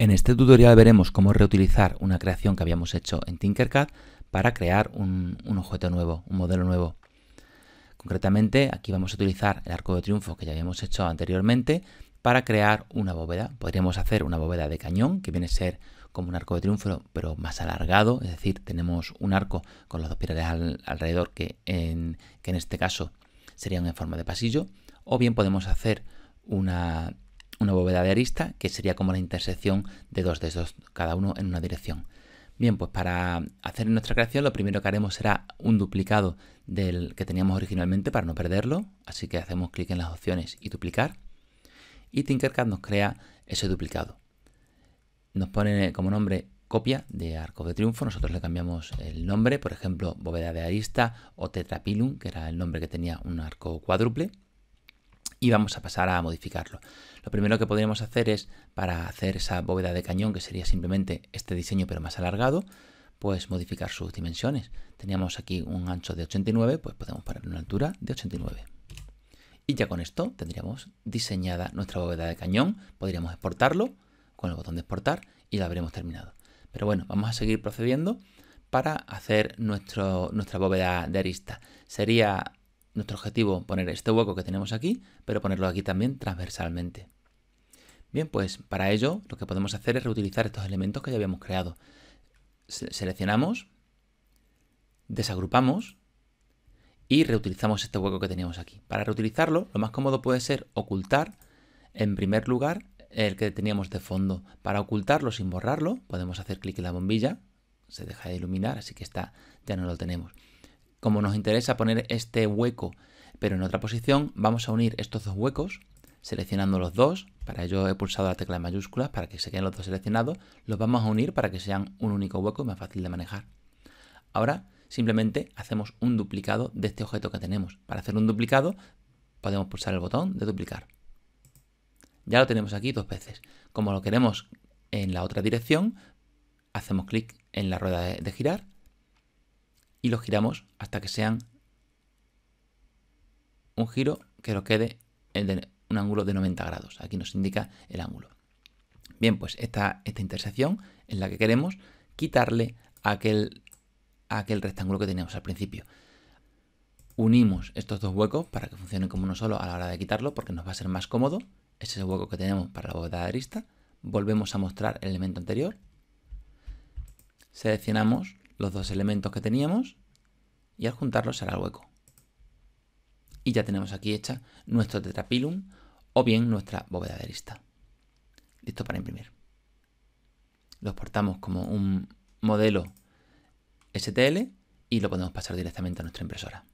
En este tutorial veremos cómo reutilizar una creación que habíamos hecho en Tinkercad para crear un, objeto nuevo, un modelo nuevo. Concretamente, aquí vamos a utilizar el arco de triunfo que ya habíamos hecho anteriormente para crear una bóveda. Podríamos hacer una bóveda de cañón, que viene a ser como un arco de triunfo, pero más alargado, es decir, tenemos un arco con las dos pilares alrededor, que en, que en este caso serían en forma de pasillo, o bien podemos hacer una una bóveda de arista, que sería como la intersección de dos de esos, cada uno en una dirección. Bien, pues para hacer nuestra creación lo primero que haremos será un duplicado del que teníamos originalmente para no perderlo, así que hacemos clic en las opciones y duplicar, y Tinkercad nos crea ese duplicado. Nos pone como nombre copia de Arco de Triunfo, nosotros le cambiamos el nombre, por ejemplo, bóveda de arista o tetrapilum, que era el nombre que tenía un arco cuádruple, y vamos a pasar a modificarlo. Lo primero que podríamos hacer es, para hacer esa bóveda de cañón, que sería simplemente este diseño pero más alargado, pues modificar sus dimensiones. Teníamos aquí un ancho de 89, pues podemos poner una altura de 89. Y ya con esto tendríamos diseñada nuestra bóveda de cañón, podríamos exportarlo con el botón de exportar y la habremos terminado. Pero bueno, vamos a seguir procediendo para hacer nuestro, nuestra bóveda de arista. Sería nuestro objetivo poner este hueco que tenemos aquí, pero ponerlo aquí también transversalmente. Bien, pues para ello lo que podemos hacer es reutilizar estos elementos que ya habíamos creado. Seleccionamos, desagrupamos y reutilizamos este hueco que teníamos aquí. Para reutilizarlo, lo más cómodo puede ser ocultar en primer lugar el que teníamos de fondo. Para ocultarlo sin borrarlo, podemos hacer clic en la bombilla, se deja de iluminar, así que está, ya no lo tenemos como nos interesa poner este hueco, pero en otra posición, vamos a unir estos dos huecos, seleccionando los dos, para ello he pulsado la tecla mayúscula mayúsculas para que se queden los dos seleccionados, los vamos a unir para que sean un único hueco más fácil de manejar. Ahora simplemente hacemos un duplicado de este objeto que tenemos. Para hacer un duplicado podemos pulsar el botón de duplicar. Ya lo tenemos aquí dos veces. Como lo queremos en la otra dirección, hacemos clic en la rueda de girar y lo giramos hasta que sean un giro que nos quede en un ángulo de 90 grados. Aquí nos indica el ángulo. Bien, pues esta, esta intersección es la que queremos quitarle aquel, aquel rectángulo que teníamos al principio. Unimos estos dos huecos para que funcionen como uno solo a la hora de quitarlo porque nos va a ser más cómodo. Ese es el hueco que tenemos para la bóveda de arista. Volvemos a mostrar el elemento anterior. Seleccionamos los dos elementos que teníamos y al juntarlos será el hueco. Y ya tenemos aquí hecha nuestro tetrapilum o bien nuestra bóveda de arista. Listo para imprimir. Lo exportamos como un modelo STL y lo podemos pasar directamente a nuestra impresora.